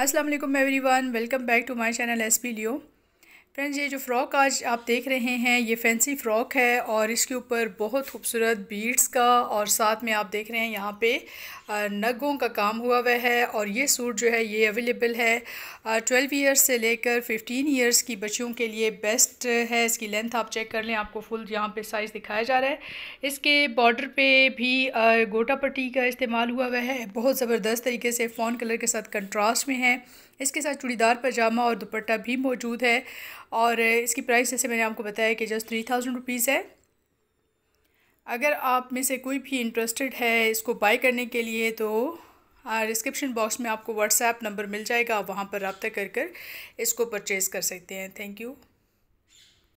Aslam everyone welcome back to my channel S P Leo friends ये जो frock आज आप देख रहे हैं ये फैंसी फ़्रॉक है और इसके ऊपर बहुत खूबसूरत बीड्स का और साथ में आप देख रहे हैं यहाँ पे नगों का काम हुआ हुआ है और ये सूट जो है ये अवेलेबल है ट्वेल्व इयर्स से लेकर फिफ्टीन ईयर्स की बच्चियों के लिए बेस्ट है इसकी लेंथ आप चेक कर लें आपको फुल यहाँ पे साइज़ दिखाया जा रहा है इसके बॉर्डर पे भी गोटा पट्टी का इस्तेमाल हुआ हुआ है बहुत ज़बरदस्त तरीके से फ़ोन कलर के साथ कंट्रास्ट में है इसके साथ चूड़ीदार पजामा और दुपट्टा भी मौजूद है और इसकी प्राइस जैसे मैंने आपको बताया कि जस्ट थ्री थाउजेंड रुपीज़ है अगर आप में से कोई भी इंटरेस्टेड है इसको बाई करने के लिए तो डिस्क्रिप्शन बॉक्स में आपको व्हाट्सएप नंबर मिल जाएगा आप वहाँ पर रबता कर कर इसको परचेज़ कर सकते हैं थैंक यू